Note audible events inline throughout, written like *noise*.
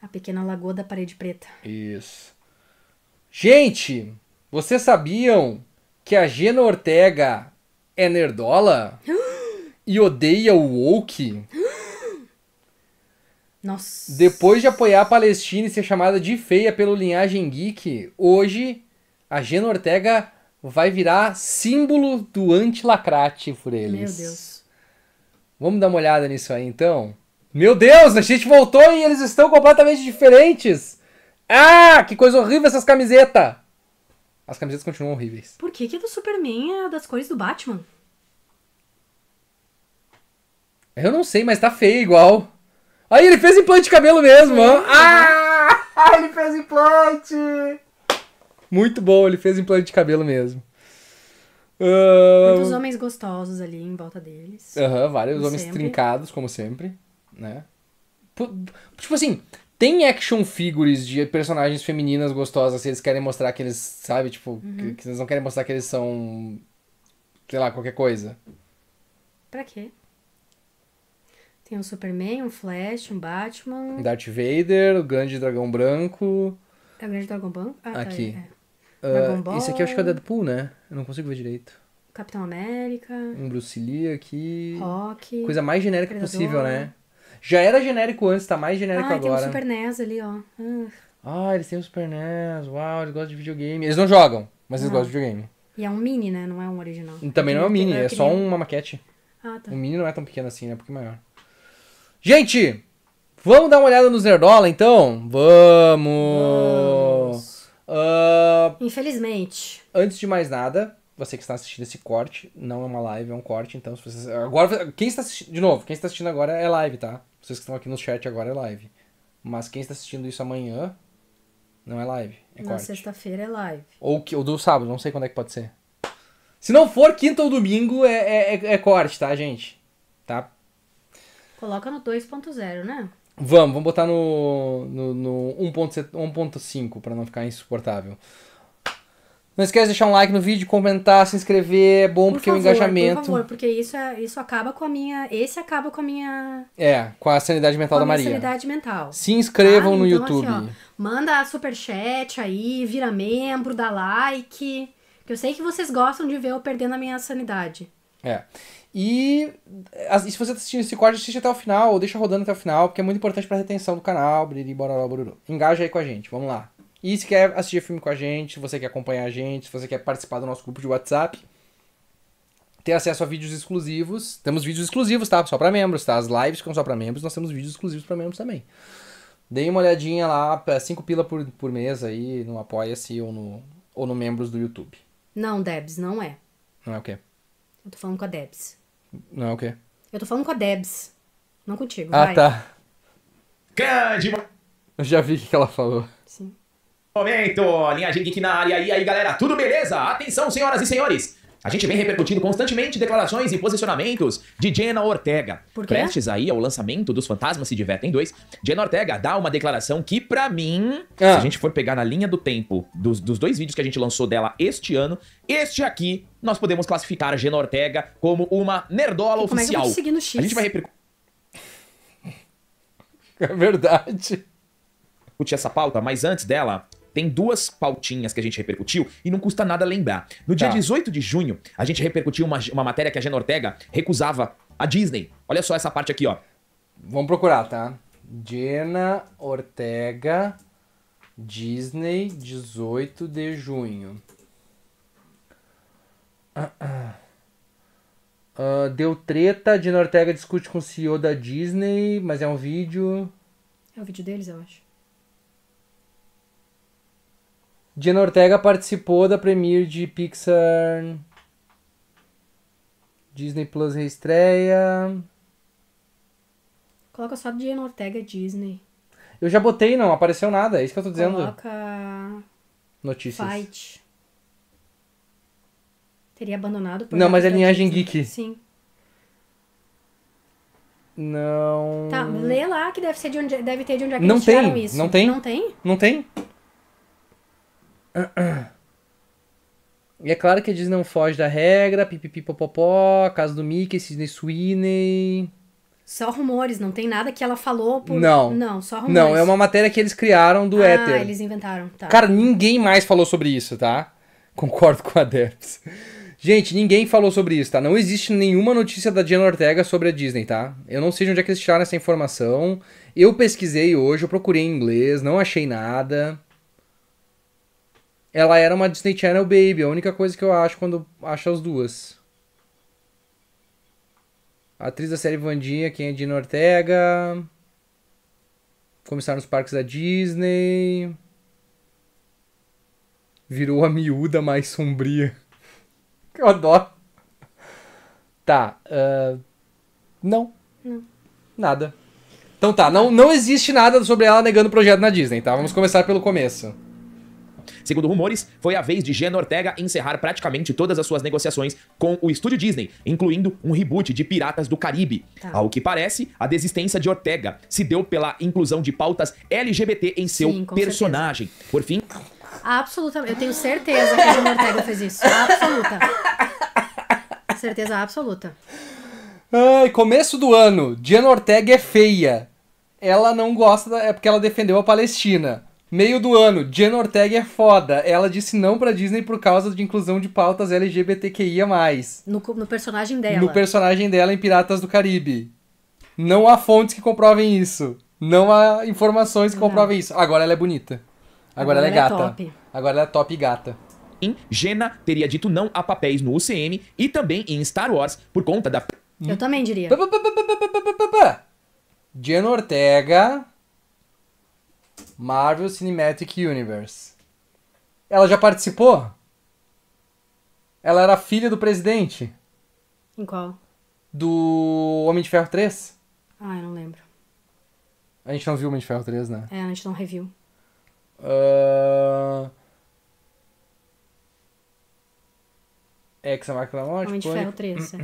A pequena lagoa da parede preta. Isso. Gente, vocês sabiam que a Gena Ortega é nerdola? *gasps* e odeia o woke? *gasps* Nossa. Depois de apoiar a Palestina e ser chamada de feia pelo linhagem geek, hoje a Gena Ortega vai virar símbolo do antilacrate por eles. Meu Deus. Vamos dar uma olhada nisso aí então? Meu Deus, a gente voltou e eles estão completamente diferentes. Ah, que coisa horrível essas camisetas. As camisetas continuam horríveis. Por que, que a é do Superman é das cores do Batman? Eu não sei, mas tá feio igual. Aí ele fez implante de cabelo mesmo, Sim, ó. Ah, ah, *laughs* ele fez implante! Muito bom, ele fez implante de cabelo mesmo. Uh... Muitos homens gostosos ali em volta deles. Aham, uhum, vários homens sempre. trincados, como sempre né? Tipo assim, tem action figures de personagens femininas gostosas que eles querem mostrar que eles, sabe, tipo, uhum. que, que, eles não querem mostrar que eles são, sei lá, qualquer coisa. Pra quê? Tem um Superman, um Flash, um Batman. Darth Vader, o Grande Dragão Branco. É o Grande Dragão Branco? Ah, tá aqui. Tá, é. Ah, Dragon Ball. Esse aqui eu acho que é o Deadpool, né? Eu não consigo ver direito. Capitão América. Um Bruce Lee aqui. Rock. Coisa mais genérica Predador. possível, né? Já era genérico antes, tá mais genérico ah, agora. Ah, tem um Super NES ali, ó. Uh. Ah, eles têm o um Super NES. Uau, eles gostam de videogame. Eles não jogam, mas eles gostam de videogame. E é um mini, né? Não é um original. Também não é um mini, é só uma maquete. Ah, tá. O mini não é tão pequeno assim, né? Um pouquinho maior. Gente, vamos dar uma olhada nos Nerdola, então? Vamos! vamos. Uh... Infelizmente. Antes de mais nada, você que está assistindo esse corte, não é uma live, é um corte, então se vocês... Agora, quem está assistindo, de novo, quem está assistindo agora é live, tá? Vocês que estão aqui no chat agora é live. Mas quem está assistindo isso amanhã, não é live, é Na corte. sexta-feira é live. Ou, ou do sábado, não sei quando é que pode ser. Se não for quinta ou domingo, é, é, é, é corte, tá, gente? Tá? Coloca no 2.0, né? Vamos, vamos botar no, no, no 1.5 para não ficar insuportável. Não esquece de deixar um like no vídeo, comentar, se inscrever, é bom por porque é favor, o engajamento. Por favor, porque isso, é, isso acaba com a minha. Esse acaba com a minha. É, com a sanidade mental da Maria. sanidade mental. Se inscrevam no então, YouTube. Assim, ó, manda superchat aí, vira membro, dá like. Que eu sei que vocês gostam de ver eu perdendo a minha sanidade. É. E, e se você tá assistindo esse corte, assiste até o final, ou deixa rodando até o final, porque é muito importante pra retenção do canal, briri, bororó, bororó. Engaja aí com a gente, vamos lá. E se quer assistir filme com a gente, se você quer acompanhar a gente, se você quer participar do nosso grupo de WhatsApp, ter acesso a vídeos exclusivos. Temos vídeos exclusivos, tá? Só para membros, tá? As lives são só para membros, nós temos vídeos exclusivos para membros também. Deem uma olhadinha lá, 5 é pila por, por mês aí no Apoia-se ou no, ou no Membros do YouTube. Não, Debs, não é. Não é o quê? Eu tô falando com a Debs. Não é o quê? Eu tô falando com a Debs, não contigo. Ah, vai. tá. Grande! Eu já vi o que ela falou. Momento, linhagem geek na área. E aí, galera, tudo beleza? Atenção, senhoras e senhores. A gente vem repercutindo constantemente declarações e posicionamentos de Jenna Ortega. Por quê? Prestes aí ao lançamento dos Fantasmas Se Divertem 2, Jenna Ortega dá uma declaração que, para mim, ah. se a gente for pegar na linha do tempo dos, dos dois vídeos que a gente lançou dela este ano, este aqui, nós podemos classificar a Jenna Ortega como uma nerdola é oficial. É eu seguindo X? A gente vai repercutir. *laughs* É verdade. Discutir essa pauta, mas antes dela, tem duas pautinhas que a gente repercutiu e não custa nada lembrar. No dia tá. 18 de junho, a gente repercutiu uma, uma matéria que a Gena Ortega recusava a Disney. Olha só essa parte aqui, ó. Vamos procurar, tá? Gena Ortega, Disney, 18 de junho. Ah, ah. ah deu treta, Dina Ortega discute com o CEO da Disney, mas é um vídeo. É o vídeo deles, eu acho. Jenna Ortega participou da premiere de Pixar. Disney Plus reestreia. Coloca só Jenna Ortega Disney. Eu já botei, não apareceu nada, é isso que eu tô dizendo. Coloca. Notícias. Fight. Teria abandonado por Não, mas é linhagem Disney. geek. Sim. Não. Tá, lê lá que deve, ser de onde, deve ter de onde é que não eles tem, isso. Não tem. Não tem? Não tem. *clears throat* E é claro que a Disney não foge da regra, pipipipopopó, caso do Mickey, Sidney Sweeney. Só rumores, não tem nada que ela falou por... Não. Não, só rumores. Não, é uma matéria que eles criaram do ah, éter. Ah, eles inventaram, tá. Cara, ninguém mais falou sobre isso, tá? Concordo com a Debs. Gente, ninguém falou sobre isso, tá? Não existe nenhuma notícia da Diana Ortega sobre a Disney, tá? Eu não sei de onde é que eles tiraram essa informação. Eu pesquisei hoje, eu procurei em inglês, não achei nada ela era uma Disney Channel Baby, é a única coisa que eu acho quando acho as duas. A atriz da série Vandinha, quem é Dina Ortega. Começaram nos parques da Disney. Virou a miúda mais sombria. *laughs* Eu adoro. Tá. Uh, não. Não. Nada. Então tá, não, não existe nada sobre ela negando o projeto na Disney, tá? Vamos começar pelo começo. Segundo rumores, foi a vez de Jenna Ortega encerrar praticamente todas as suas negociações com o estúdio Disney, incluindo um reboot de Piratas do Caribe. Tá. Ao que parece, a desistência de Ortega se deu pela inclusão de pautas LGBT em seu Sim, personagem. Certeza. Por fim. Absolutamente. Eu tenho certeza que a Jenna Ortega fez isso. Absoluta. certeza absoluta. Ai, começo do ano. Jenna Ortega é feia. Ela não gosta, da... é porque ela defendeu a Palestina. Meio do ano, Jen Ortega é foda. Ela disse não pra Disney por causa de inclusão de pautas LGBTQIA. No, no personagem dela. No personagem dela em Piratas do Caribe. Não há fontes que comprovem isso. Não há informações que comprovem não. isso. Agora ela é bonita. Agora, Agora ela é, é gata. É top. Agora ela é top gata. Em Jenna teria dito não a papéis no UCM e também em Star Wars por conta da. Eu também diria. Jenna Ortega Marvel Cinematic Universe. Ela já participou? Ela era filha do presidente? Em qual? Do Homem de Ferro 3? Ah, eu não lembro. A gente não viu Homem de Ferro 3, né? É, a gente não reviu. Uh... É que essa máquina morte. Homem de Ferro 3. é.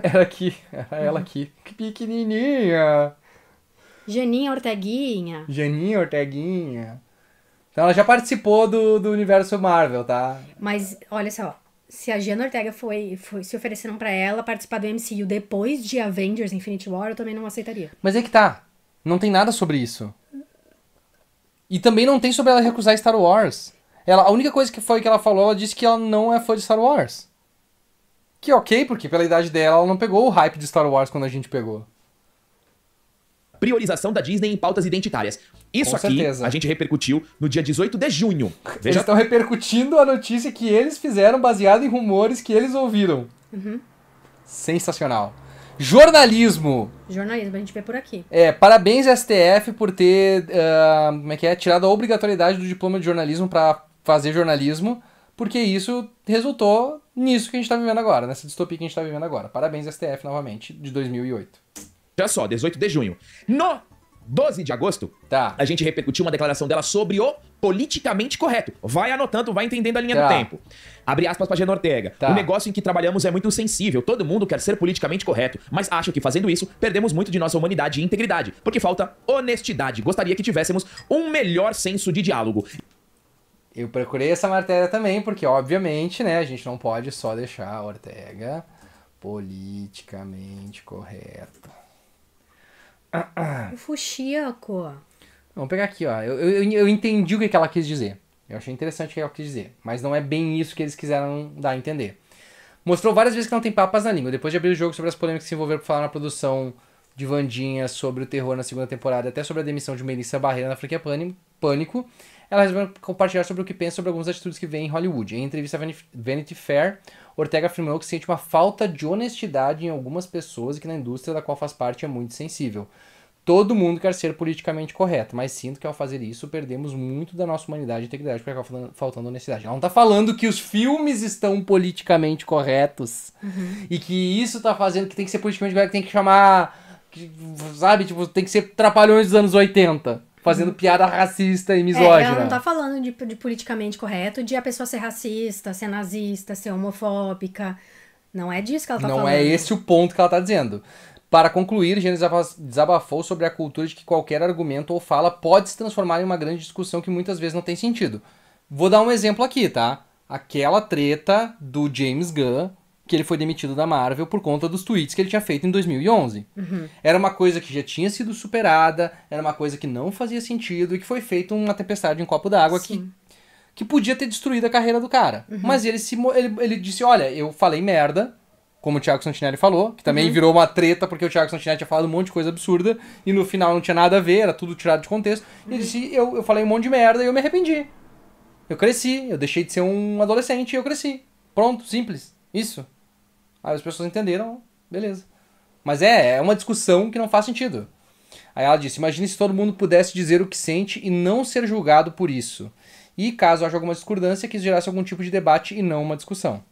*coughs* Era aqui, era ela aqui. Uhum. Que pequenininha! Janinha Orteguinha. Janinha Orteguinha. Então ela já participou do, do universo Marvel, tá? Mas olha só, se a Jana Ortega foi, foi se ofereceram para ela participar do MCU depois de Avengers Infinity War, eu também não aceitaria. Mas é que tá. Não tem nada sobre isso. E também não tem sobre ela recusar Star Wars. Ela, a única coisa que foi que ela falou, ela disse que ela não é fã de Star Wars. Que é ok, porque pela idade dela ela não pegou o hype de Star Wars quando a gente pegou priorização da Disney em pautas identitárias. Isso Com aqui certeza. a gente repercutiu no dia 18 de junho. Veja... Eles estão repercutindo a notícia que eles fizeram baseada em rumores que eles ouviram. Uhum. Sensacional. Jornalismo. Jornalismo, a gente vê por aqui. É, parabéns STF por ter, uh, como é que é, tirado a obrigatoriedade do diploma de jornalismo para fazer jornalismo, porque isso resultou nisso que a gente está vivendo agora, nessa distopia que a gente está vivendo agora. Parabéns STF novamente, de 2008. Já só, 18 de junho. No 12 de agosto, tá. a gente repercutiu uma declaração dela sobre o politicamente correto. Vai anotando, vai entendendo a linha tá. do tempo. Abre aspas pra Gena Ortega. Tá. O negócio em que trabalhamos é muito sensível. Todo mundo quer ser politicamente correto, mas acho que fazendo isso, perdemos muito de nossa humanidade e integridade, porque falta honestidade. Gostaria que tivéssemos um melhor senso de diálogo. Eu procurei essa matéria também, porque obviamente, né, a gente não pode só deixar a Ortega politicamente correta. Ah, ah. O fuxíaco. Vamos pegar aqui, ó. Eu, eu, eu entendi o que, ela quis dizer. Eu achei interessante o que ela quis dizer. Mas não é bem isso que eles quiseram dar a entender. Mostrou várias vezes que não tem papas na língua. Depois de abrir o jogo sobre as polêmicas que se envolveram pra falar na produção de Vandinha, sobre o terror na segunda temporada, até sobre a demissão de Melissa Barreira na franquia Pânico, Pânico, ela resolveu compartilhar sobre o que pensa sobre algumas atitudes que vem em Hollywood. Em entrevista à Vanity Fair, Ortega afirmou que sente uma falta de honestidade em algumas pessoas e que na indústria da qual faz parte é muito sensível. Todo mundo quer ser politicamente correto, mas sinto que ao fazer isso perdemos muito da nossa humanidade e integridade porque acaba faltando honestidade. Ela não tá falando que os filmes estão politicamente corretos uhum. e que isso tá fazendo que tem que ser politicamente correto, que tem que chamar, que, sabe, tipo, tem que ser trapalhões dos anos 80 fazendo uhum. piada racista e é, misógina. É, ela não tá falando de, de politicamente correto, de a pessoa ser racista, ser nazista, ser homofóbica. Não é disso que ela tá não é falando. Não é esse o ponto que ela tá dizendo. Para concluir, Gênesis desabafou sobre a cultura de que qualquer argumento ou fala pode se transformar em uma grande discussão que muitas vezes não tem sentido. Vou dar um exemplo aqui, tá? Aquela treta do James Gunn que ele foi demitido da Marvel por conta dos tweets que ele tinha feito em 2011. Uhum. Era uma coisa que já tinha sido superada, era uma coisa que não fazia sentido e que foi feita uma tempestade em um copo d'água que, que podia ter destruído a carreira do cara. Uhum. Mas ele, se, ele, ele disse: Olha, eu falei merda, como o Thiago Santinelli falou, que também uhum. virou uma treta porque o Thiago Santinelli tinha falado um monte de coisa absurda e no final não tinha nada a ver, era tudo tirado de contexto. E ele uhum. disse: eu, eu falei um monte de merda e eu me arrependi. Eu cresci, eu deixei de ser um adolescente e eu cresci. Pronto, simples. Isso. Aí as pessoas entenderam, beleza. Mas é, é uma discussão que não faz sentido. Aí ela disse: Imagine se todo mundo pudesse dizer o que sente e não ser julgado por isso. E caso haja alguma discordância, que gerasse algum tipo de debate e não uma discussão.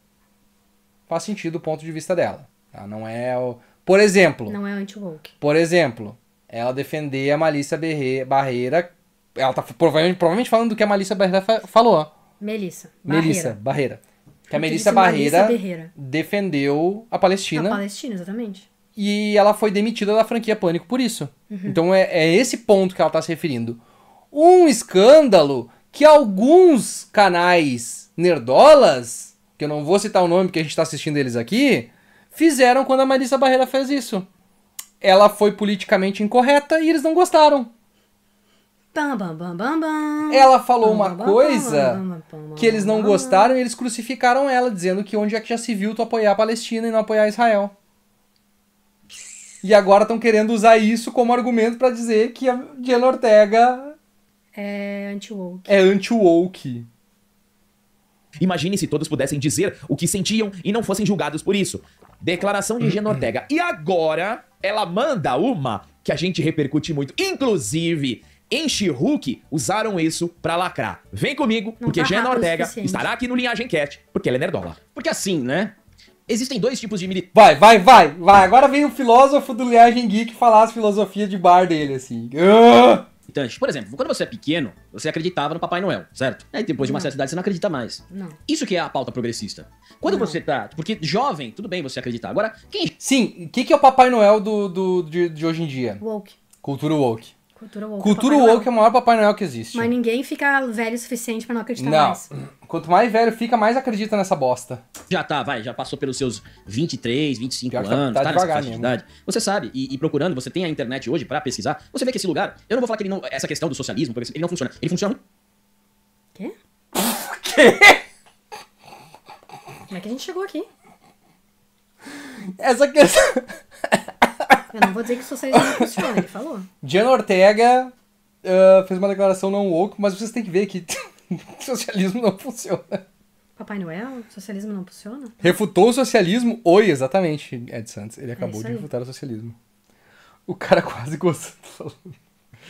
Faz sentido o ponto de vista dela. Tá? Não é o. Por exemplo. Não é anti-woke. Por exemplo, ela defender a Malícia Berre... Barreira. Ela tá provavelmente, provavelmente falando do que a Malícia Barreira falou. Melissa. Melissa Barreira. Barreira. Que a Melissa Barreira, Barreira, defendeu a Palestina. A Palestina, exatamente. E ela foi demitida da franquia Pânico por isso. Uhum. Então é, é esse ponto que ela está se referindo. Um escândalo que alguns canais nerdolas, que eu não vou citar o nome porque a gente está assistindo eles aqui, fizeram quando a Marisa Barreira fez isso. Ela foi politicamente incorreta e eles não gostaram. Ela falou uma coisa que eles não gostaram e eles crucificaram ela, dizendo que onde é que já se viu tu apoiar a Palestina e não apoiar Israel. E agora estão querendo usar isso como argumento para dizer que a Diana Ortega é anti-woke. É anti-woke. Imagine se todos pudessem dizer o que sentiam e não fossem julgados por isso. Declaração de Gena Ortega. E agora ela manda uma que a gente repercute muito. Inclusive, em She-Hulk usaram isso para lacrar. Vem comigo, Não porque tá Jenna Ortega estará aqui no Linhagem Cat, porque ela é nerdola. Porque assim, né? Existem dois tipos de militar. Vai, vai, vai, vai. Agora vem o filósofo do Linhagem Geek falar as filosofias de bar dele, assim. Ah! Então, Por exemplo, quando você é pequeno, você acreditava no Papai Noel, certo? Aí depois de uma não. certa idade você não acredita mais. Não. Isso que é a pauta progressista. Quando não. você tá. Porque jovem, tudo bem você acreditar. Agora, quem. Sim, o que, que, é o Papai Noel do, do de, de, hoje em dia? Woke. Cultura woke. Cultura woke. É Cultura papai woke é o maior Papai Noel que existe. Mas ninguém fica velho o suficiente pra não acreditar não. mais. Quanto mais velho fica, mais acredita nessa bosta. Já tá, vai, já passou pelos seus 23, 25 Pior tá- anos, tá, tá nessa faixa idade. Você sabe, e, e, procurando, você tem a internet hoje pra pesquisar, você vê que esse lugar, eu não vou falar que ele não, essa questão do socialismo, ele não funciona. Ele funciona... Quê? Quê? Como é que a gente chegou aqui? Essa questão... *laughs* Eu não vou dizer que o socialismo não funciona, ele falou. Diana Ortega uh, fez uma declaração não woke, mas vocês têm que ver que *laughs* socialismo não funciona. Papai Noel? Socialismo não funciona? Refutou o socialismo? Oi, exatamente, Ed Santos. Ele é acabou é de refutar o socialismo. O cara *laughs* quase gostou do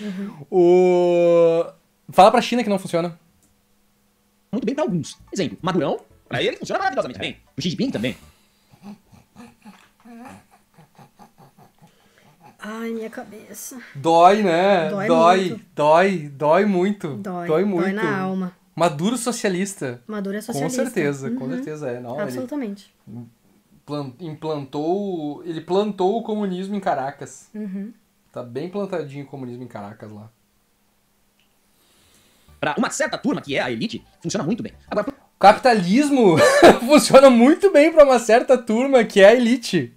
Uhum. O... Fala pra China que não funciona. Muito bem pra alguns. Exemplo, Madurão, pra ele funciona maravilhosamente é. bem. O Xi Jinping também. Ai, minha cabeça. Dói, né? Dói, dói, muito. dói, dói muito. Dói, dói muito. Dói na alma. Maduro socialista. Maduro é socialista. Com certeza, uhum. com certeza é. Não, Absolutamente. implantou, ele plantou o comunismo em Caracas. Uhum. Tá bem plantadinho o comunismo em Caracas lá. Para uma certa turma que é a elite, funciona muito bem. Agora, capitalismo *laughs* funciona muito bem para uma certa turma que é a elite.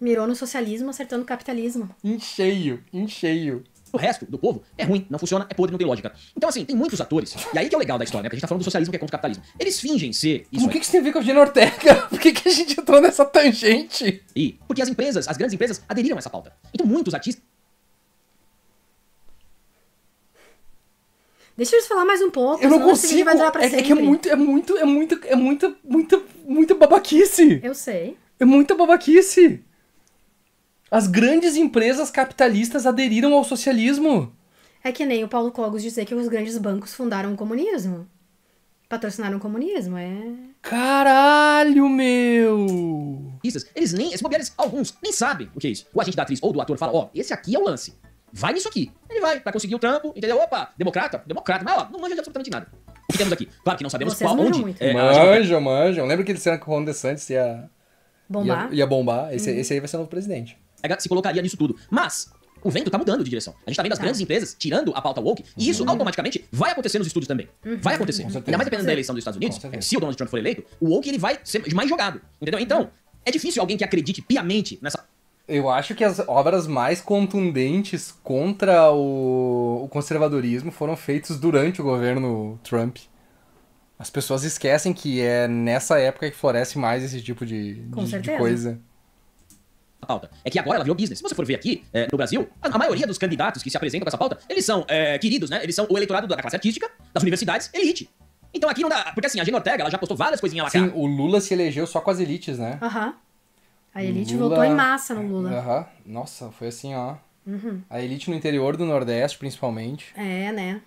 Mirou no socialismo acertando o capitalismo. Em cheio, em cheio. O resto do povo é ruim, não funciona, é podre, não tem lógica. Então, assim, tem muitos atores. E aí que é o legal da história, né? Porque a gente tá falando do socialismo que é contra o capitalismo. Eles fingem ser isso. Por que, que isso tem a ver com a Gina Ortega? *laughs* Por que, que a gente entrou nessa tangente? E porque as empresas, as grandes empresas, aderiram a essa pauta. Então, muitos artistas. Deixa eles falar mais um pouco. Eu não consigo. Vai durar pra é, é que é muito, é muito, é muito, é muita, é muita, é muita babaquice. Eu sei. É muita babaquice. As grandes empresas capitalistas aderiram ao socialismo. É que nem o Paulo Cogos dizer que os grandes bancos fundaram o comunismo. Patrocinaram o comunismo, é. Caralho, meu! Isso, eles nem. Esses bobeares, alguns, nem sabem o que é isso. O agente da atriz ou do ator fala: ó, oh, esse aqui é o lance. Vai nisso aqui. Ele vai, pra conseguir o trampo, entendeu? Opa, democrata? Democrata. Mas, ó, não manja de absolutamente nada. O que temos aqui? Claro que não sabemos Vocês qual, onde. É, é, manjam, manjam. Lembra que eles disseram que o Ron DeSantis ia. Bombar? Ia, ia bombar. Esse, hum. esse aí vai ser o novo presidente se colocaria nisso tudo. Mas o vento tá mudando de direção. A gente tá vendo as tá. grandes empresas tirando a pauta woke, e isso uhum. automaticamente vai acontecer nos estúdios também. Uhum. Vai acontecer. Ainda mais dependendo da eleição dos Estados Unidos, se o Donald Trump for eleito, o woke ele vai ser mais jogado, entendeu? Então, uhum. é difícil alguém que acredite piamente nessa... Eu acho que as obras mais contundentes contra o, o conservadorismo foram feitas durante o governo Trump. As pessoas esquecem que é nessa época que floresce mais esse tipo de, de, de coisa pauta. É que agora ela virou business. Se você for ver aqui, é, no Brasil, a, a, maioria dos candidatos que se apresentam com essa pauta, eles são é, queridos, né? Eles são o eleitorado da classe artística, das universidades, elite. Então aqui não dá. Porque assim, a Gina Ortega, ela já postou várias coisinhas lá. Sim, cá. o Lula se elegeu só com as elites, né? Aham. A elite Lula... votou em massa no Lula. Aham. Nossa, foi assim, ó. Uhum. A elite no interior do Nordeste, principalmente. É, né?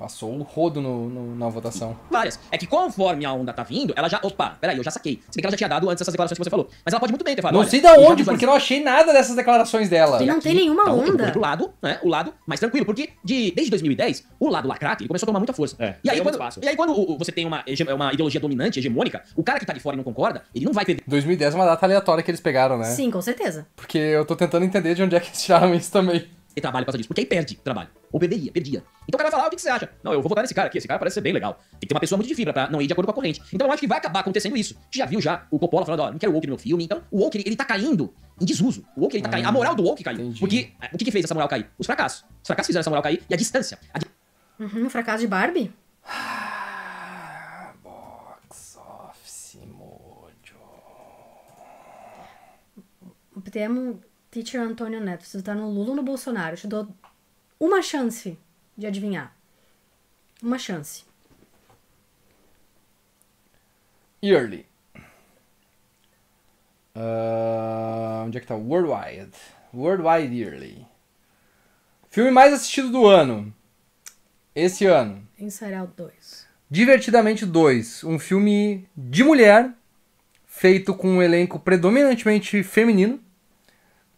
Passou o rodo no, no, na votação. Várias. É que conforme a onda tá vindo, ela já. Opa, peraí, eu já saquei. Se bem que ela já tinha dado antes essas declarações que você falou. Mas ela pode muito bem ter falado. Não sei da onde, porque não achei nada dessas declarações dela. não aqui, tem nenhuma então, onda. Pro lado, né? O lado mais tranquilo. Porque de, desde 2010, o lado lacrate começou a tomar muita força. É, e, aí, quando, e aí, quando você tem uma, uma ideologia dominante, hegemônica, o cara que tá de fora e não concorda, ele não vai ter. 2010 é uma data aleatória que eles pegaram, né? Sim, com certeza. Porque eu tô tentando entender de onde é que eles tiraram isso também e trabalho por causa disso. Porque aí perde trabalho. Ou perderia, perdia. Então o cara vai falar, ah, o que você acha? Não, eu vou votar nesse cara aqui, esse cara parece ser bem legal. Tem que ter uma pessoa muito de fibra pra não ir de acordo com a corrente. Então eu acho que vai acabar acontecendo isso. A já viu já o Coppola falando, ó, oh, não quero o woke no meu filme. Então o woke, ele, ele tá caindo em desuso. O woke, ele tá ah, caindo. A ah, moral do woke caiu. Entendi. Porque eh, o que, que fez essa moral cair? Os fracassos. Os fracassos fizeram essa moral cair e a distância. A di... Uhum, o fracasso de Barbie? Ah, box office mojo. Temos Teacher Antônio Neto, se tu tá no Lula ou no Bolsonaro, eu te dou uma chance de adivinhar. Uma chance. Yearly. Uh, onde é que tá? Worldwide. Worldwide Yearly. Filme mais assistido do ano. Esse ano. Inside Out 2. Divertidamente 2. Um filme de mulher. Feito com um elenco predominantemente feminino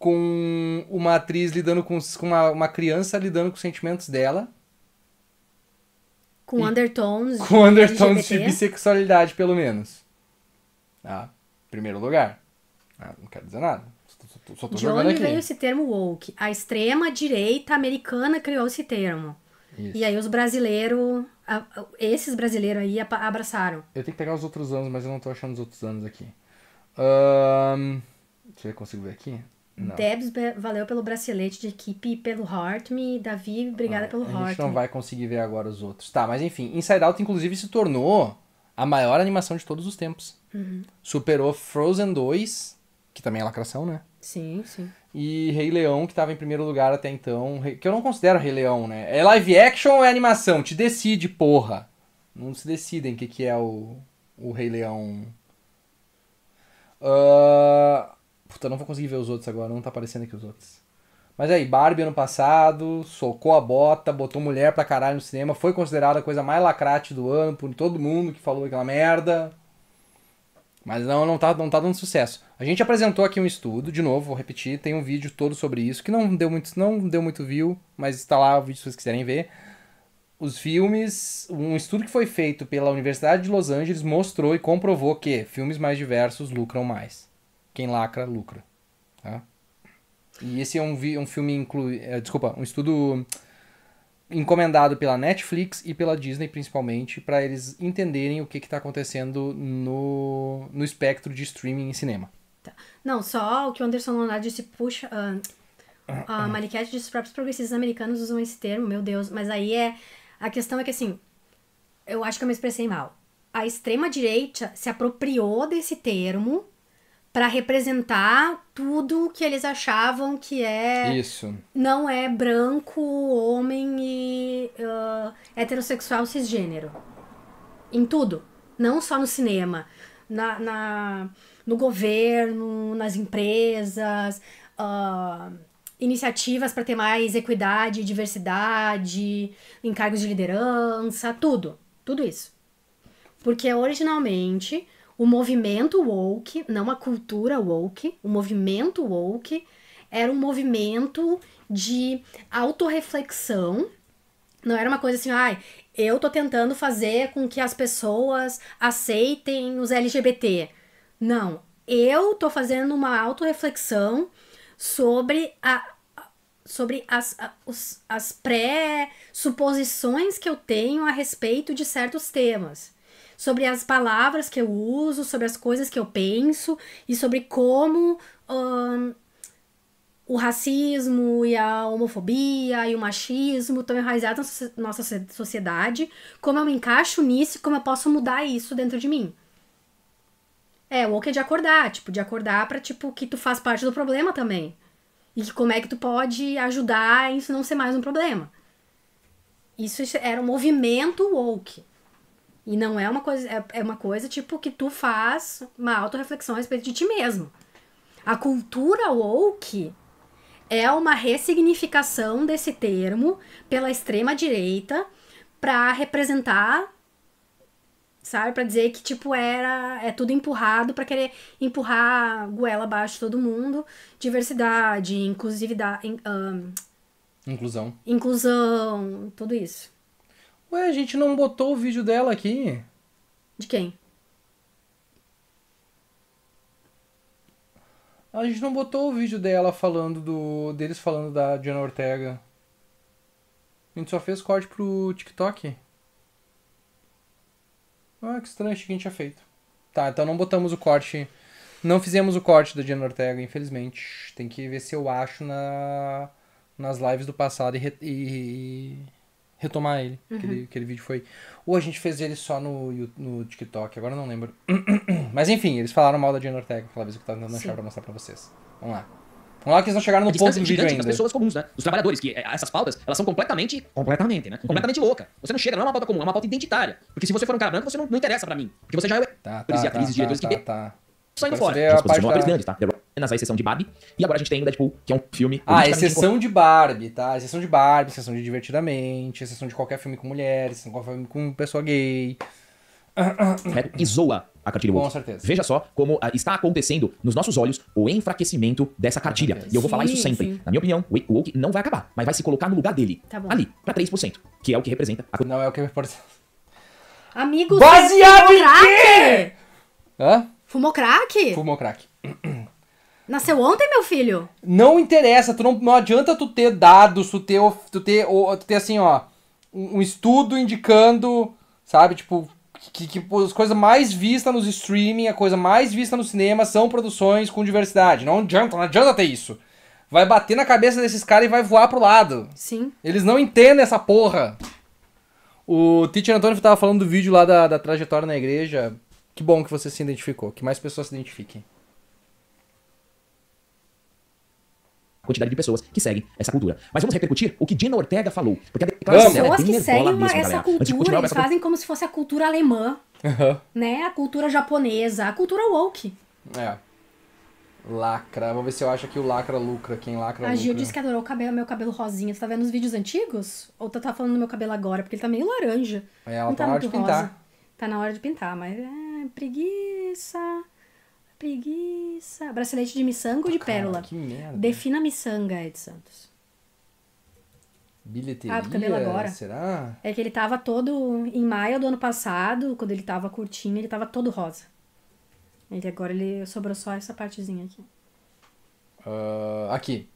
com uma atriz lidando com, com uma, uma criança lidando com os sentimentos dela. Com e, undertones. Com de undertones LGBT. de bissexualidade, pelo menos. Tá? Primeiro lugar. Ah, não quero dizer nada. Só, tô de onde aqui. veio esse termo woke? A extrema direita americana criou esse termo. Isso. E aí os brasileiros, esses brasileiros aí abraçaram. Eu tenho que pegar os outros anos, mas eu não tô achando os outros anos aqui. Um, deixa eu ver, consigo ver aqui. Não. Debs valeu pelo bracelete de equipe pelo Heart Me, Davi, obrigada ah, pelo Heart. A gente não vai conseguir ver agora os outros. Tá, mas enfim, Inside Out inclusive se tornou a maior animação de todos os tempos. Uhum. Superou Frozen 2, que também é lacração, né? Sim, sim. E Rei Leão, que estava em primeiro lugar até então. Que eu não considero Rei Leão, né? É live action ou é animação? Te decide, porra. Não se decidem o que, que é o, o Rei Leão. Uh, Puta, não vou conseguir ver os outros agora, não tá aparecendo aqui os outros. Mas aí, Barbie ano passado, socou a bota, botou mulher pra caralho no cinema, foi considerada a coisa mais lacrate do ano por todo mundo que falou aquela merda. Mas não, não tá, não tá dando sucesso. A gente apresentou aqui um estudo, de novo, vou repetir, tem um vídeo todo sobre isso, que não deu muito, não deu muito view, mas está lá o vídeo se vocês quiserem ver. Os filmes, um estudo que foi feito pela Universidade de Los Angeles mostrou e comprovou que filmes mais diversos lucram mais quem lacra, lucra. Tá? E esse é um, um filme inclui, é, desculpa, um estudo encomendado pela Netflix e pela Disney principalmente para eles entenderem o que está acontecendo no, no espectro de streaming em cinema. Tá. Não, só o que o Anderson Leonardo disse, puxa, uh, a *clears throat* Maliquete disse, os próprios progressistas americanos usam esse termo, meu Deus, mas aí é, a questão é que assim, eu acho que eu me expressei mal. A extrema direita se apropriou desse termo para representar tudo que eles achavam que é isso não é branco homem e uh, heterossexual cisgênero em tudo não só no cinema na, na no governo nas empresas uh, iniciativas para ter mais equidade diversidade em cargos de liderança tudo tudo isso porque originalmente o movimento woke, não a cultura woke, o movimento woke era um movimento de autorreflexão. Não era uma coisa assim, ai, ah, eu tô tentando fazer com que as pessoas aceitem os LGBT. Não, eu tô fazendo uma autorreflexão sobre a sobre as, as pré-suposições que eu tenho a respeito de certos temas sobre as palavras que eu uso, sobre as coisas que eu penso e sobre como um, o racismo e a homofobia e o machismo estão enraizados na nossa sociedade, como eu me encaixo nisso e como eu posso mudar isso dentro de mim. É, o que é de acordar, tipo, de acordar pra, tipo, que tu faz parte do problema também. E que como é que tu pode ajudar isso não ser mais um problema. Isso era um movimento woke. E não é uma coisa, é, é uma coisa tipo que tu faz uma autorreflexão a respeito de ti mesmo. A cultura woke é uma ressignificação desse termo pela extrema direita para representar sabe, para dizer que tipo era é tudo empurrado para querer empurrar goela abaixo todo mundo, diversidade, inclusividade, in, um, inclusão. Inclusão, tudo isso. Ué, a gente não botou o vídeo dela aqui. De quem? A gente não botou o vídeo dela falando do. deles falando da Diana Ortega. A gente só fez corte pro TikTok. Ah, que estranho, acho que a gente tinha feito. Tá, então não botamos o corte. Não fizemos o corte da Diana Ortega, infelizmente. Tem que ver se eu acho na, nas lives do passado e, e, retomar ele. Uhum. Aquele, aquele vídeo foi. Ou a gente fez ele só no, no TikTok, agora não lembro. *clears throat* Mas enfim, eles falaram mal da Jane Ortega aquela vez que eu tava tentando Sim. achar pra mostrar pra vocês. Vamos lá. Vamos lá que eles não chegaram no ponto do vídeo ainda. das pessoas comuns, né? Os trabalhadores, que é, essas pautas, elas são completamente, completamente, né? Completamente louca. Você não chega, não é uma pauta comum, é uma pauta identitária. Porque se você for um cara branco, você não, não interessa pra mim. Porque você já é... Tá, tá, tá, tá, tá, tá, tá só indo embora. As da... grandes, tá? Apenas a exceção de Barbie. E agora a gente tem o tipo, Deadpool, que é um filme. Ah, exceção de Barbie, tá? Exceção de Barbie, exceção de Divertidamente, exceção de qualquer filme com mulheres, exceção de qualquer filme com pessoa gay. *coughs* E zoa a cartilha Woke. Com certeza. Veja só como ah, está acontecendo nos nossos olhos o enfraquecimento dessa cartilha. E eu vou falar isso sempre. Sim. Na minha opinião, o Woke não vai acabar, mas vai se colocar no lugar dele. Tá bom. ali, pra 3%, que é o que representa a... Não é o que representa. Amigos, baseado em quê? Hã? Fumou crack? Fumou crack. Nasceu ontem, meu filho? Não interessa, tu não, não adianta tu ter dados, tu ter, tu ter, tu ter assim, ó, um, estudo indicando, sabe, tipo, que, que as coisas mais vistas nos streaming, a coisa mais vista no cinema são produções com diversidade. Não adianta, não adianta ter isso. Vai bater na cabeça desses caras e vai voar pro lado. Sim. Eles não entendem essa porra. O Teacher Antônio tava falando do vídeo lá da, da trajetória na igreja. Que bom que você se identificou, que mais pessoas se identifiquem. quantidade de pessoas que seguem essa cultura. Mas vamos repercutir o que Gina Ortega falou. Porque a declaração dela é bem que seguem mesmo, essa galera. cultura, eles fazem como se fosse a cultura alemã, uhum. né? A cultura japonesa, a cultura woke. É. Lacra. Vamos ver se eu acho que o lacra lucra. Quem lacra lucra. A Gil disse que adorou o cabelo, meu cabelo rosinha. Você tá vendo os vídeos antigos? Ou tá, tá falando do meu cabelo agora? Porque ele tá meio laranja. É, ela tá, tá na hora de pintar. Tá na hora de pintar, mas... É preguiça. Preguiça. Bracelete de miçanga ou de pérola? Que merda. Defina miçanga, Ed Santos. Bilheteria? Ah, do cabelo agora. Será? É que ele tava todo. Em maio do ano passado, quando ele tava curtinho, ele tava todo rosa. ele agora ele sobrou só essa partezinha aqui. Uh, aqui.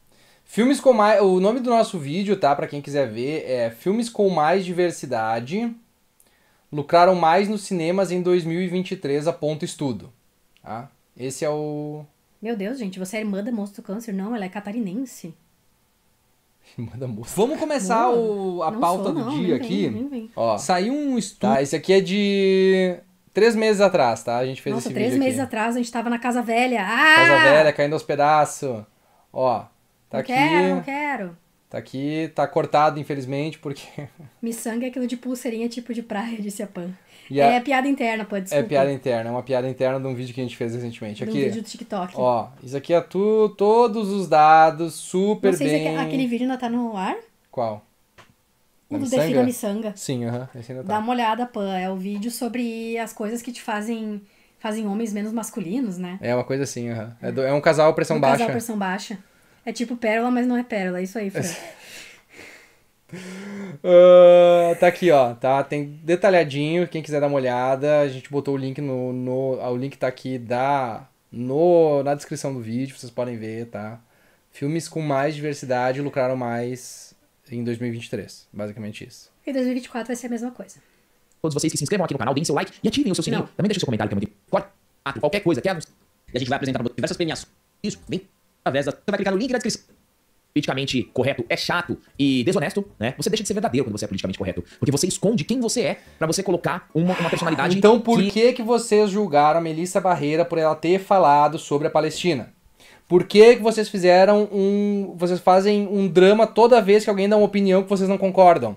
Filmes com mais. O nome do nosso vídeo, tá? Pra quem quiser ver, é Filmes com mais diversidade lucraram mais nos cinemas em 2023, a ponto estudo. Tá? Esse é o. Meu Deus, gente, você é irmã da Monstro câncer? Não, ela é catarinense. *laughs* Irmã da moça. Vamos começar o, a pauta sou, do não, dia aqui. Vem, vem, vem. Ó, tá, saiu um estudo. Tá, esse aqui é de Três meses atrás, tá? A gente fez Nossa, esse vídeo. Nossa, três meses atrás a gente tava na Casa Velha. Ah! Casa Velha, caindo aos pedaços. Ó, tá não aqui. Quero, não quero. Tá aqui, tá cortado, infelizmente, porque. *laughs* Missanga é aquilo de pulseirinha tipo de praia, disse a Pan. A... É piada interna, pode é desculpa. É piada interna, é uma piada interna de um vídeo que a gente fez recentemente. Aqui, de um vídeo do TikTok. Ó, isso aqui é tu, todos os dados, super Não sei bem. Se aquele vídeo ainda tá no ar? Qual? O do Defina Missanga. Sim, aham, uh -huh, esse ainda tá. Dá uma olhada, Pan. É o vídeo sobre as coisas que te fazem fazem homens menos masculinos, né? É uma coisa assim, aham. é, é, um casal pressão um baixa. Casal pressão baixa. É tipo pérola, mas não é pérola. É isso aí, Fran. uh, *laughs* tá aqui, ó. Tá, tem detalhadinho. Quem quiser dar uma olhada, a gente botou o link no. no ah, o link tá aqui da, no, na descrição do vídeo, vocês podem ver, tá? Filmes com mais diversidade lucraram mais em 2023. Basicamente isso. E 2024 vai ser a mesma coisa. Todos vocês que se inscrevam aqui no canal, deem seu like e ativem o seu sininho. Não. Também deixem seu comentário, que é muito importante. Qualquer coisa, quer? E a gente vai apresentar diversas premiações. Isso, vem através da... Você vai clicar no link na descrição politicamente correto é chato e desonesto, né? Você deixa de ser verdadeiro quando você é politicamente correto. Porque você esconde quem você é para você colocar uma, uma personalidade. Então por que... que... vocês julgaram a Melissa Barreira por ela ter falado sobre a Palestina? Por que, que vocês fizeram um. Vocês fazem um drama toda vez que alguém dá uma opinião que vocês não concordam?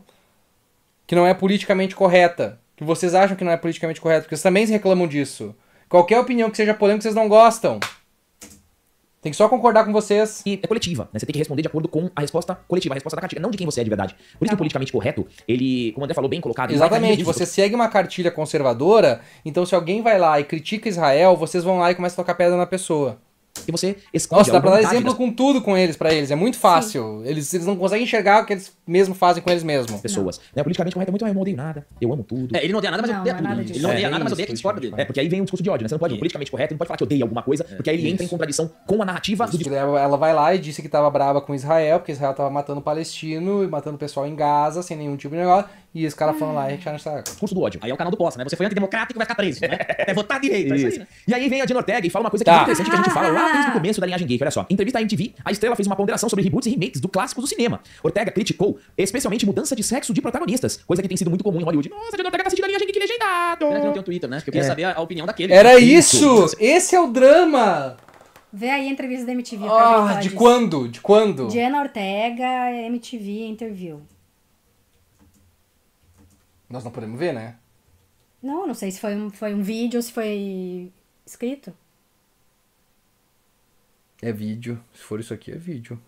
Que não é politicamente correta. Que vocês acham que não é politicamente correto, porque vocês também se reclamam disso. Qualquer opinião que seja polêmica, vocês não gostam. Tem que só concordar com vocês. E é coletiva, né? Você tem que responder de acordo com a resposta coletiva, a resposta da cartilha, não de quem você é de verdade. Por isso tá. que o politicamente correto, ele, como o André falou, bem colocado. Exatamente, você segue uma cartilha conservadora, então se alguém vai lá e critica Israel, vocês vão lá e começam a tocar pedra na pessoa que você esconde. Nossa, dá pra dar exemplo das... com tudo com eles, para eles. É muito fácil. Eles, eles não conseguem enxergar o que eles mesmo fazem com eles mesmos. Pessoas. Né, politicamente correto é muito, mais eu não odeio nada, eu amo tudo. É, ele não odeia nada, mas não, odeia é tudo. Nada ele não odeia é, nada, mas odeia quem discorda dele. É, porque aí vem um discurso de ódio, né? Você não pode, é. politicamente correto, não pode falar que odeia alguma coisa, é, porque aí ele isso. entra em contradição com a narrativa isso. do discurso. Ela vai lá e disse que tava brava com Israel, porque Israel tava matando palestino e matando pessoal em Gaza, sem nenhum tipo de negócio. E esse cara falando lá, a gente Stark. Discurso do ódio. Aí é o canal do Poça, né? Você foi antidemocrático e vai ficar preso, né? *laughs* É votar direito. É isso aí, né? E aí vem a Dina Ortega e fala uma coisa que tá. é interessante que a gente fala lá desde o começo da linhagem geek, olha só. Em entrevista à MTV, a estrela fez uma ponderação sobre reboots e remakes do clássico do cinema. Ortega criticou especialmente mudança de sexo de protagonistas, coisa que tem sido muito comum em Hollywood. Nossa, a Ortega tá assistindo a linhagem geek legendado. Pena que não tem um Twitter, né? Porque eu queria é. saber a, opinião daquele. Era né? isso! Esse é o drama! Vê aí a entrevista da MTV. Ah, de disso. quando? De quando? Diana Ortega, MTV Interview. Nós não podemos ver, né? Não, não sei se foi um, foi um vídeo ou se foi escrito. É vídeo. Se for isso aqui, é vídeo.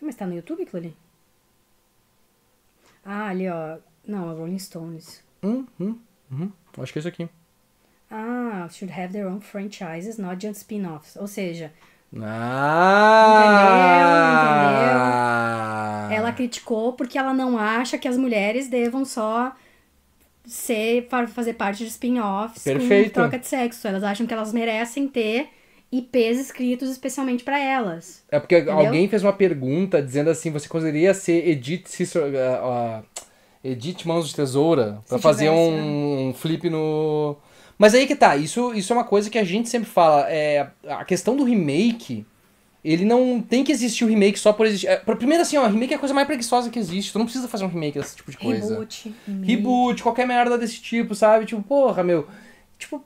Mas tá no YouTube aquilo ali? Ah, ali, ó. Não, é Rolling Stones. Hum, hum, hum. Acho que é isso aqui. Ah, should have their own franchises, not just spin-offs. Ou seja. Ah! Entendeu? Entendeu? Ela criticou porque ela não acha que as mulheres devam só ser fazer parte de spin-offs com troca de sexo. Elas acham que elas merecem ter IPs escritos especialmente para elas. É porque entendeu? alguém fez uma pergunta dizendo assim: você conseguiria ser Edith uh, uh, Mãos de Tesoura para fazer um, né? um flip no. Mas aí que tá, isso, isso é uma coisa que a gente sempre fala. É, a questão do remake, ele não tem que existir o um remake só por existir. É, primeiro assim, ó, remake é a coisa mais preguiçosa que existe. Tu não precisa fazer um remake desse tipo de coisa. Reboot. Reboot, qualquer merda desse tipo, sabe? Tipo, porra, meu. Tipo,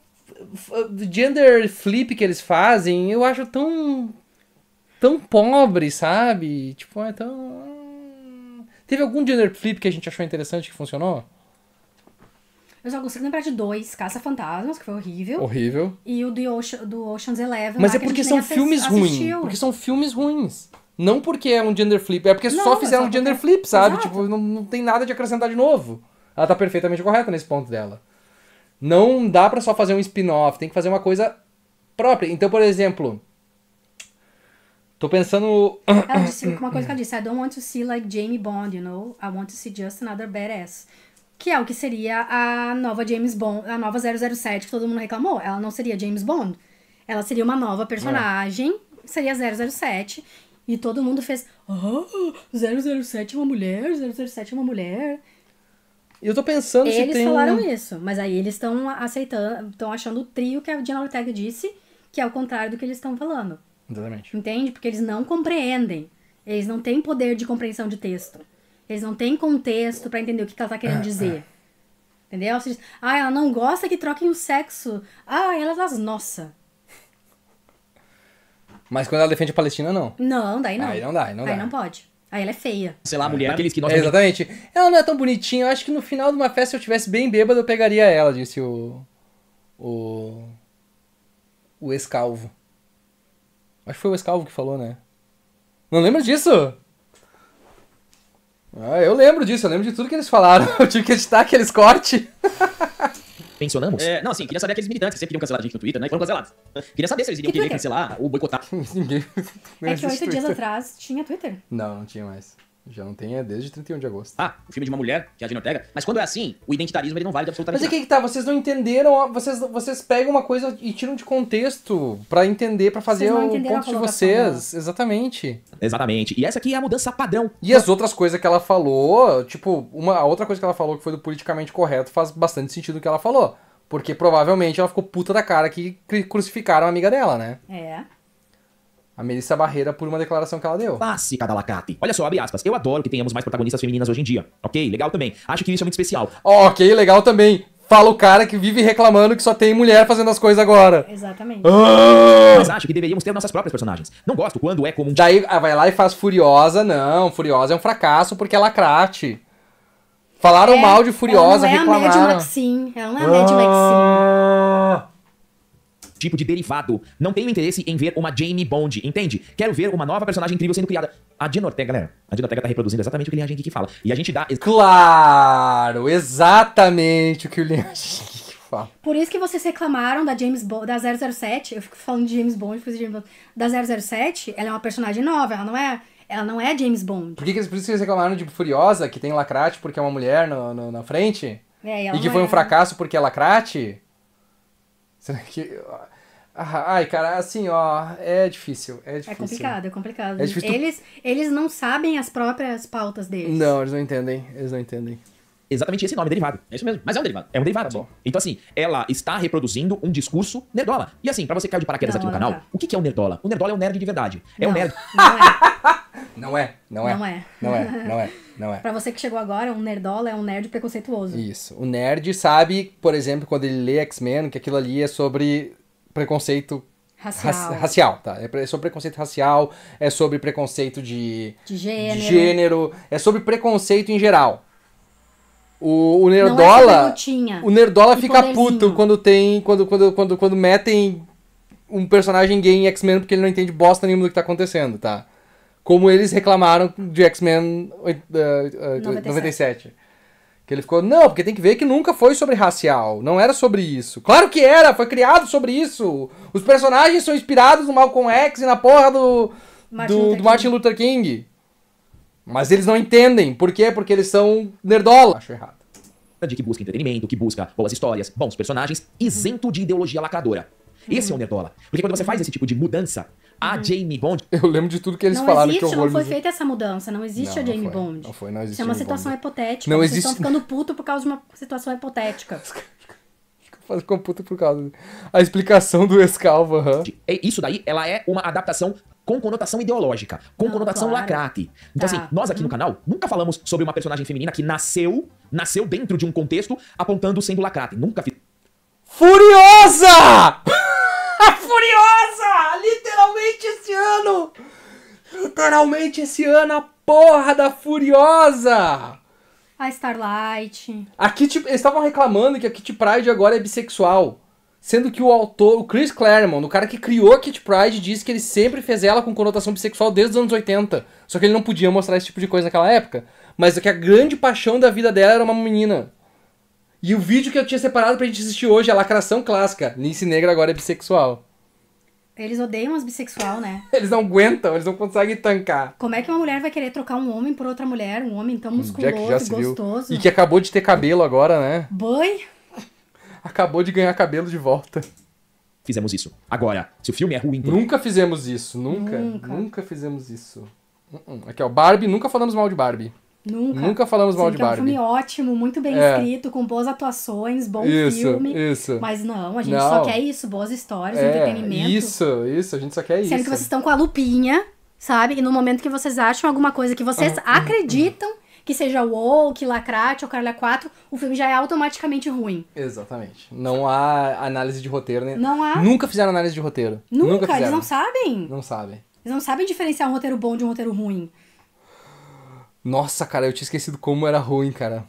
gender flip que eles fazem, eu acho tão tão pobre, sabe? Tipo, é tão hum. Teve algum gender flip que a gente achou interessante que funcionou? Eu só consigo lembrar de dois, Caça-Fantasmas, que foi horrível. Horrível. E o do, Ocean, do Ocean's Eleven. Mas é porque são filmes ruins. Porque são filmes ruins. Não porque é um gender flip, é porque não, só fizeram um gender porque... flip, sabe? Exato. Tipo, não, não tem nada de acrescentar de novo. Ela tá perfeitamente correta nesse ponto dela. Não dá para só fazer um spin-off, tem que fazer uma coisa própria. Então, por exemplo, tô pensando. Ela disse uma coisa que ela disse: I don't want to see like Jamie Bond, you know? I want to see just another badass. Que é o que seria a nova James Bond, a nova 007 que todo mundo reclamou. Ela não seria James Bond. Ela seria uma nova personagem, é. seria 007. E todo mundo fez: Oh, ah, 007 é uma mulher, 007 é uma mulher. Eu tô pensando eles se tem... Eles falaram isso, mas aí eles estão aceitando, estão achando o trio que a Dina Ortega disse, que é o contrário do que eles estão falando. Exatamente. Entende? Porque eles não compreendem. Eles não têm poder de compreensão de texto. Eles não têm contexto para entender o que, que ela tá querendo ah, dizer. Ah. Entendeu? ah, ela não gosta que troquem o sexo. Ah, elas é as nossa. Mas quando ela defende a Palestina, não. Não, daí não. Aí não dá, aí não aí dá. Aí não pode. Ah, ela é feia. Sei lá, mulher. Aqueles que nós é, exatamente. Ela não é tão bonitinha. Eu acho que no final de uma festa, se eu tivesse bem bêbado, eu pegaria ela, disse o. O. O ex-calvo. Acho que foi o ex-calvo que falou, né? Não lembra disso? Ah, eu lembro disso, eu lembro de tudo que eles falaram. *laughs* Eu tive que editar aqueles cortes. *laughs* Pensionamos? É, não, assim, queria saber aqueles militantes que sempre queriam cancelar a gente no Twitter, né? E foram cancelados. Queria saber se eles iriam querer cancelar ou boicotar. Ninguém. É que oito dias *laughs* atrás tinha Twitter. Não, não tinha mais. Já não tem é desde 31 de agosto. Ah, o filme de uma mulher, que é a Gina Ortega. Mas quando é assim, o identitarismo ele não vale absolutamente Mas é que, que tá, vocês não entenderam, vocês, vocês pegam uma coisa e tiram de contexto para entender, para fazer o ponto de vocês. Exatamente. Exatamente. E essa aqui é a mudança padrão. E as outras coisas que ela falou, tipo, uma, a outra coisa que ela falou que foi do politicamente correto faz bastante sentido o que ela falou. Porque provavelmente ela ficou puta da cara que crucificaram a amiga dela, né? É. A Melissa Barreira por uma declaração que ela deu. Passe cada Lacate. Olha só, abre aspas. Eu adoro que tenhamos mais protagonistas femininas hoje em dia. Ok, legal também. Acho que isso é muito especial. Ok, legal também. Fala o cara que vive reclamando que só tem mulher fazendo as coisas agora. Exatamente. Ah! Mas acho que deveríamos ter nossas próprias personagens. Não gosto quando é como um... Daí ah, vai lá e faz Furiosa. Não, Furiosa é um fracasso porque é lacrate. Falaram é, mal de Furiosa, ela não é reclamaram. A Mad Maxine. Ela não é a Mad Maxine. Ah! tipo de derivado. Não tenho interesse em ver uma Jamie Bond, entende? Quero ver uma nova personagem incrível sendo criada. A Dina Ortega, galera, a Dina Ortega tá reproduzindo exatamente o que o gente fala. E a gente dá... Claro, exatamente o que o Lian fala por isso que vocês reclamaram da James Bond, da 007. Eu fico falando de James Bond, depois de James Bond. Da 007, ela é uma personagem nova, ela não é. Ela não é James Bond. Por, que, por isso que eles reclamaram de Furiosa, que tem Lacrate porque é uma mulher no, no na frente? É, e, e que foi é. um fracasso porque é Lacrate? Será que. Ah, ai, cara, assim, ó, é difícil, é, é difícil. É complicado, é complicado. É difícil eles, eles não sabem as próprias pautas deles. Não, eles não entendem, eles não entendem. Exatamente esse nome, derivado. É isso mesmo. Mas é um derivado. É um derivado. Tá bom. Então, assim, ela está reproduzindo um discurso nerdola. E assim, para você que caiu de paraquedas não, aqui no canal, tá. o que é o nerdola? O nerdola é um nerd de verdade. É um nerd. Não é. *laughs* Não é, não é. Não é. Não é, *laughs* não é, não é. pra você que chegou agora, um nerdola é um nerd preconceituoso. Isso. O nerd sabe, por exemplo, quando ele lê X-Men, que aquilo ali é sobre preconceito racial. racial, tá? É, é sobre preconceito racial, é sobre preconceito de, de, gênero. De gênero é sobre preconceito em geral. O, o nerdola, é o nerdola fica poderzinho. puto quando tem quando quando quando quando metem um personagem gay em X-Men porque ele não entende bosta nenhuma do que tá acontecendo, tá? Como eles reclamaram de X-Men uh, uh, 97. Que ele ficou, não, porque tem que ver que nunca foi sobre racial, não era sobre isso. Claro que era, foi criado sobre isso. Os personagens são inspirados no Malcolm X e na porra do Martin, do, Luther, do Martin King. Luther King. Mas eles não entendem. Por quê? Porque eles são nerdola. Acho errado. De que busca entretenimento, que busca boas histórias, bons personagens, isento de ideologia lacradora. Uhum. Esse é o nerdola. Porque quando você faz esse tipo de mudança, a uhum. Jamie Bond. Eu lembro de tudo que eles não falaram existe, que eu existe, Não foi feita essa mudança, não existe não, a Jamie não foi, Bond. Não foi, não existe. Isso é uma Jamie situação Bond. hipotética. Não vocês existe. estão ficando puto por causa de uma situação hipotética. *laughs* Ficam puto por causa. A explicação do Escalva. Uhum. Isso daí, ela é uma adaptação com conotação ideológica, com não, conotação claro. lacrate. Então, assim, tá. assim, nós aqui hum. no uhum. canal nunca falamos sobre uma personagem feminina que nasceu, nasceu dentro de um contexto apontando sendo lacrate. Nunca fiz. Furiosa! *laughs* *laughs* Furiosa! Literalmente esse ano! Literalmente esse ano a porra da Furiosa! A Starlight. A eles estavam reclamando que a Kitty Pride agora é bissexual. Sendo que o autor, o Chris Claremont, o cara que criou a Kitty Pride, disse que ele sempre fez ela com conotação bissexual desde os anos 80. Só que ele não podia mostrar esse tipo de coisa naquela época. Mas é que a grande paixão da vida dela era uma menina. E o vídeo que eu tinha separado pra gente assistir hoje é a lacração clássica. Lince Negra agora é bissexual. Eles odeiam as bissexual, né? *laughs* Eles não aguentam, eles não conseguem tancar. Como é que uma mulher vai querer trocar um homem por outra mulher? Um homem tão hum, musculoso, gostoso. E que acabou de ter cabelo agora, né? Boi! Acabou de ganhar cabelo de volta. Fizemos isso. Agora, se o filme é ruim... Então... Nunca fizemos isso. Nunca. Nunca, nunca fizemos isso. Uh -uh. Aqui, ó. Barbie. Nunca falamos mal de Barbie. Nunca. Nunca falamos mal Sim, de Barbie. É um filme ótimo, muito bem é. escrito, com boas atuações, bom isso, filme. Isso. Mas não, a gente não. só quer isso, boas histórias, é, entretenimento. Isso, isso, a gente só quer Sendo isso. Sendo que vocês estão com a lupinha, sabe? E no momento que vocês acham alguma coisa que vocês ah, ah acreditam que seja woke, lacrate ou caralho 4, o filme já é automaticamente ruim. Exatamente. Não há análise de roteiro, né? Não há. Nunca fizeram análise de roteiro. Nunca, Nunca eles não sabem. Não sabem. Eles não sabem diferenciar um roteiro bom de um roteiro ruim. Nossa, cara, eu tinha esquecido como era ruim, cara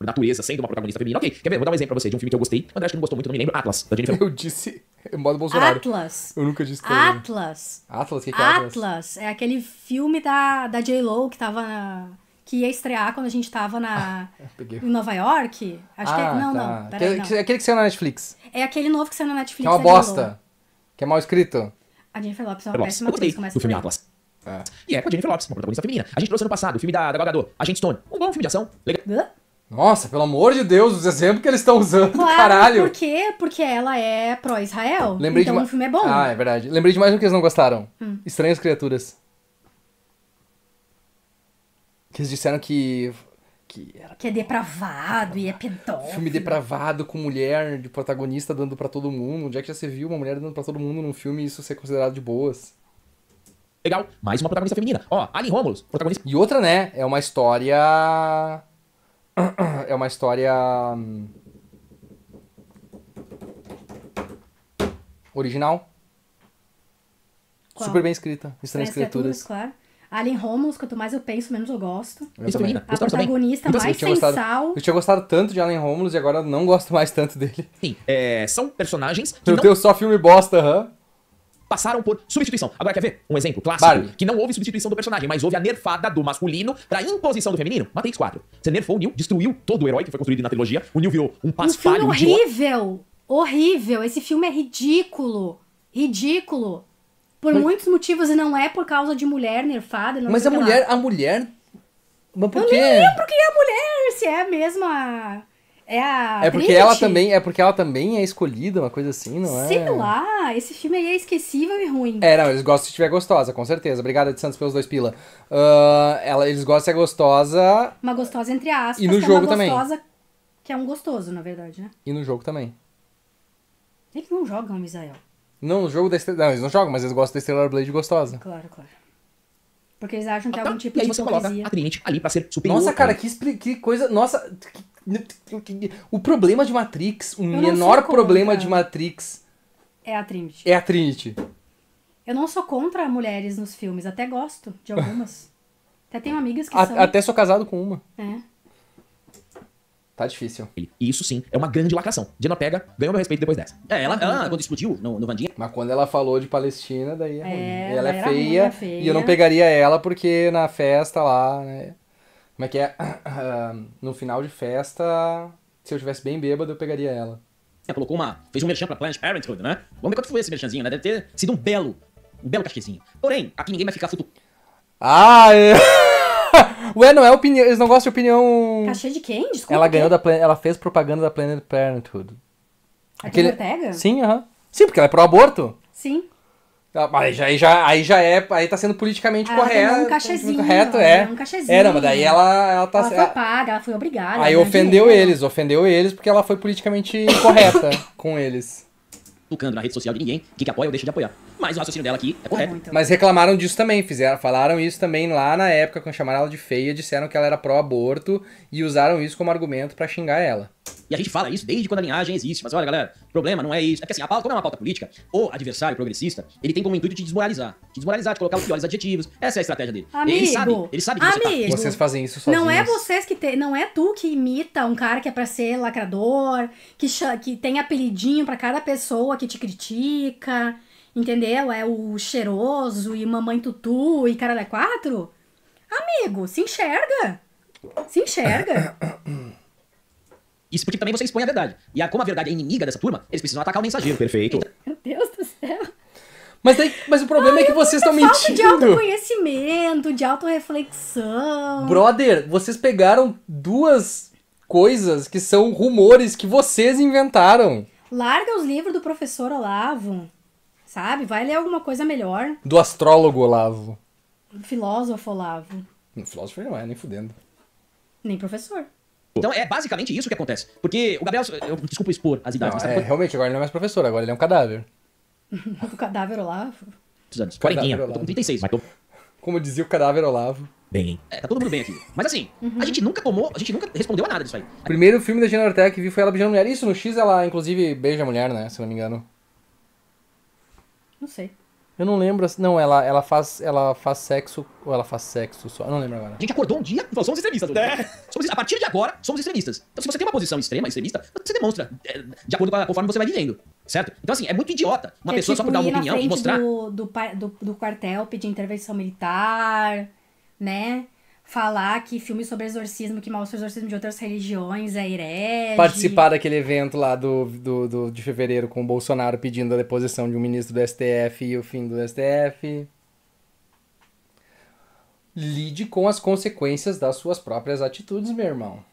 natureza sendo uma protagonista feminina. Ok, quer ver? Vou dar um exemplo pra você de um filme que eu gostei. André acho que não gostou muito, não me lembro. Atlas, da Jennifer. *laughs* Eu disse. *laughs* Modo Bolsonaro. Atlas. Eu nunca disse. Atlas. Atlas, o que, que é Atlas? Atlas. É aquele filme da, da J-Lo que tava na, Que ia estrear quando a gente tava na. Ah, *laughs* em Nova York? Acho ah, que é. Ah, não, tá. não. Peraí, não. É aquele que saiu na Netflix. É aquele novo que saiu na Netflix. Que é uma é bosta. Que é mal escrito. A Jennifer Lopes é uma péssima atriz. Começa do filme Atlas. É. E é com a Jennifer Lopes, uma protagonista feminina. A gente trouxe ano passado o filme da, da Galgador, Agente Stone. Um bom filme de ação. Legal. Nossa, pelo amor de Deus, os exemplos que eles estão usando, claro, caralho. Por quê? Porque ela é pró-Israel. então de ma... o filme é bom. Ah, é verdade. Lembrei de mais um que eles não gostaram. Hum. Estranhas Criaturas. Que eles disseram que... Que, era... que é depravado e é pedófilo. Filme depravado com mulher de protagonista dando para todo mundo. Onde é que já se viu uma mulher dando para todo mundo num filme e isso ser considerado de boas? Legal, mais uma protagonista feminina. Ó, Alien Romulus, protagonista. E outra, né? É uma história. É uma história. Hum, original. Qual? Super bem escrita. Estranhas É claro. Alien Romulus, quanto mais eu penso, menos eu gosto. Eu também. A protagonista também. Então, assim, mais eu sensal. Gostado, eu tinha gostado tanto de Alien Romulus e agora não gosto mais tanto dele. Sim, é, são personagens que Eu não... tenho só filme bosta, aham. Huh? passaram por substituição. Agora quer ver? Um exemplo clássico, Barbie. que não houve substituição do personagem, mas houve a nerfada do masculino pra imposição do feminino. Matrix 4. Você nerfou o Neo, destruiu todo o herói que foi construído na trilogia. O Neo virou um paspalho. Um filme horrível! Horrível! Esse filme é ridículo! Ridículo! Por mas... muitos motivos, e não é por causa de mulher nerfada. mas a mulher, lá. a mulher. Mas por quê? Eu nem lembro quem é a mulher, se é a mesma. É a. É porque Trinity. ela também é porque ela também é escolhida, uma coisa assim, não é? Sei lá, esse filme aí é esquecível e ruim. É, não, eles gostam se tiver gostosa, com certeza. Obrigada de Santos pelos dois pila. Uh, ela, eles gostam se é gostosa. Uma gostosa entre aspas. E no é jogo é também. Gostosa, que é um gostoso, na verdade, né? E no jogo também. Eles não jogam, Misael. Não, no jogo da estrela. Não, eles não jogam, mas eles gostam da Stellar Blade gostosa. Claro, claro. Porque eles acham que é ah, tá. algum tipo e aí de você hipocrisia. coloca a cliente ali pra ser superior. Nossa, cara, que, expli... que coisa. Nossa, que o problema de Matrix, o menor problema de Matrix. É a Trinity. É a Trinity. Eu não sou contra mulheres nos filmes, até gosto de algumas. *laughs* até tenho amigas que a, são. Até sou casado com uma. É. Tá difícil. isso sim é uma grande lacração. Diana pega, ganhou meu respeito depois dessa. É, ela, ela ah, quando explodiu no, no Vandinha. Mas quando ela falou de Palestina, daí é, é ruim. Ela, é ela é feia, ruim, feia, E eu não pegaria ela porque na festa lá, né? Como é que é? *coughs* no final de festa, se eu estivesse bem bêbado, eu pegaria ela. É, colocou uma. Fez um merchan pra Planet Parenthood, né? Vamos ver quanto foi esse merchanzinho, né? Deve ter sido um belo. Um belo cachezinho. Porém, aqui ninguém vai ficar futu. Ah, *laughs* é. Ué, não é opinião. Eles não gostam de opinião. Cachê de quem? Desculpa. Ela ganhou da plan... Ela fez propaganda da Planet Parenthood. Aquele... Aquele... Ortega? Sim, aham. Sim, porque ela é pro aborto. Sim. Tá, aí já, aí já, aí já é. Aí tá sendo politicamente ah, correto. Um cachezinho. Correto, é. Um cachezinho. Era, é, mas daí ela, ela tá. Ela foi paga, ela foi obrigada. Aí né, ofendeu dinheiro. eles, ofendeu eles porque ela foi politicamente correta *coughs* com eles. tocando na rede social de ninguém que, que apoia ou deixa de apoiar. Mas o raciocínio dela aqui é, é correto. Ah, então. Mas reclamaram disso também, fizeram, falaram isso também lá na época, quando chamaram ela de feia, disseram que ela era pró-aborto e usaram isso como argumento para xingar ela. E a gente fala isso desde quando a linhagem existe. Mas olha, galera, o problema não é isso. É que assim, a pauta, como é uma pauta política, o adversário progressista, ele tem como intuito te desmoralizar. Te desmoralizar, te colocar os piores adjetivos. Essa é a estratégia dele. Amigo, ele sabe, ele sabe que amigo, você tá. Vocês fazem isso sozinhos. Não é vocês que tem. não é tu que imita um cara que é para ser lacrador, que ch... que tem apelidinho para cada pessoa que te critica. Entendeu? É o cheiroso e mamãe tutu e cara é quatro. Amigo, se enxerga. Se enxerga. Isso porque também você expõe a verdade. E como a verdade é inimiga dessa turma, eles precisam atacar o mensageiro. Perfeito. Então, Meu Deus do céu. Mas, daí, mas o problema Ai, é que vocês estão mentindo. Falta de autoconhecimento, de autorreflexão. Brother, vocês pegaram duas coisas que são rumores que vocês inventaram. Larga os livros do professor Olavo, sabe? Vai ler alguma coisa melhor. Do astrólogo Olavo. Filósofo Olavo. filósofo não é, nem fudendo. Nem professor. Tipo, então é basicamente isso que acontece. Porque o Gabriel. Eu, desculpa expor as idades. Não, mas tá é, tá... Realmente, agora ele não é mais professor, agora ele é um cadáver. *laughs* o cadáver Olavo. Quantos anos? Quarentinha. Eu tô com 36, mas tô... Como dizia o cadáver Olavo. Bem. É, tá todo mundo bem aqui. Mas assim, uhum. a gente nunca tomou, a gente nunca respondeu a nada disso aí. O primeiro filme da Gina Ortega que vi foi ela beijando mulher. Isso, no X ela, inclusive, beija a mulher, né? Se não me engano. Não sei. Eu não lembro. Assim, não, ela, ela, faz, ela faz sexo ou ela faz sexo só. Eu não lembro agora. A gente acordou um dia e falou: somos extremistas. É. Somos, a partir de agora, somos extremistas. Então, se você tem uma posição extrema, extremista, você demonstra é, de acordo com a, conforme você vai vivendo. Certo? Então, assim, é muito idiota uma é pessoa tipo, só por dar uma opinião e mostrar. Do, do, do, do quartel pedir intervenção militar, né? falar que filmes sobre exorcismo, que mostra exorcismo de outras religiões, é herege. Participar daquele evento lá do, do, do, de fevereiro com o Bolsonaro pedindo a deposição de um ministro do STF e o fim do STF. Lide com as consequências das suas próprias atitudes, meu irmão.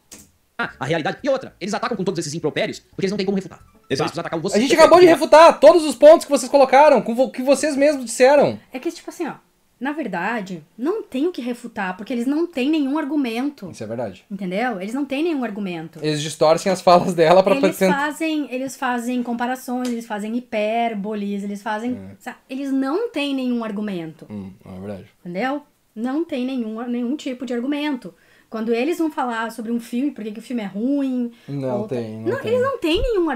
Ah, a realidade. E outra, eles atacam com todos esses impropérios porque eles não têm como refutar. Eles Atacar atacaram você. A gente acabou de refutar todos os pontos que vocês colocaram, com que vocês mesmos disseram. É que, tipo assim, ó. Na verdade, não tem o que refutar, porque eles não têm nenhum argumento. Isso é verdade. Entendeu? Eles não têm nenhum argumento. Eles distorcem as falas dela para eles fazem Eles fazem comparações, eles fazem hipérboles, eles fazem. É. eles não têm nenhum argumento. Hum, é verdade. Entendeu? Não tem nenhum, nenhum tipo de argumento. Quando eles vão falar sobre um filme, por que o filme é ruim. Não tem. Não, não tem. Eles não têm nenhum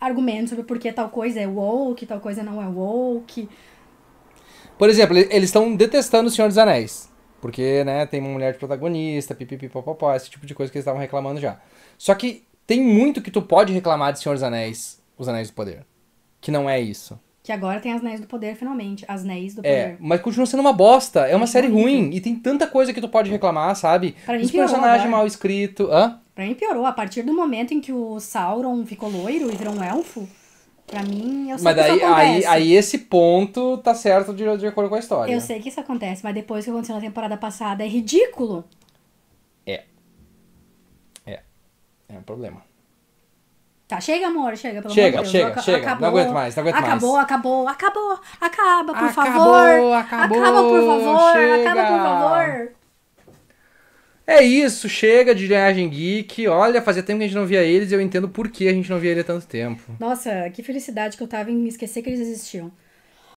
argumento sobre por que tal coisa é woke, tal coisa não é woke. Por exemplo, eles estão detestando O Senhor dos Anéis. Porque, né, tem uma mulher de protagonista, pipipipopopó, esse tipo de coisa que eles estavam reclamando já. Só que tem muito que tu pode reclamar de Senhor dos Anéis, Os Anéis do Poder. Que não é isso. Que agora tem As Anéis do Poder, finalmente. As Anéis do é, Poder. É, mas continua sendo uma bosta. É uma série ruim. E tem tanta coisa que tu pode reclamar, sabe? Pra Os personagens mal escritos. Pra mim piorou. A partir do momento em que o Sauron ficou loiro e virou um elfo... Pra mim, eu sei mas que isso acontece. Aí, aí esse ponto tá certo de, de acordo com a história. Eu sei que isso acontece, mas depois que aconteceu na temporada passada é ridículo. É. É. É um problema. Tá, chega, amor, chega, pelo chega, amor de Chega, chega, acabou, não aguento mais, não aguento acabou, mais. Acabou, acabou, acabou, acaba, por acabou, favor. Acabou, acabou, acaba, por favor, chega. acaba, por favor. É isso, chega de Viagem Geek. Olha, fazia tempo que a gente não via eles e eu entendo por que a gente não via ele há tanto tempo. Nossa, que felicidade que eu tava em esquecer que eles existiam.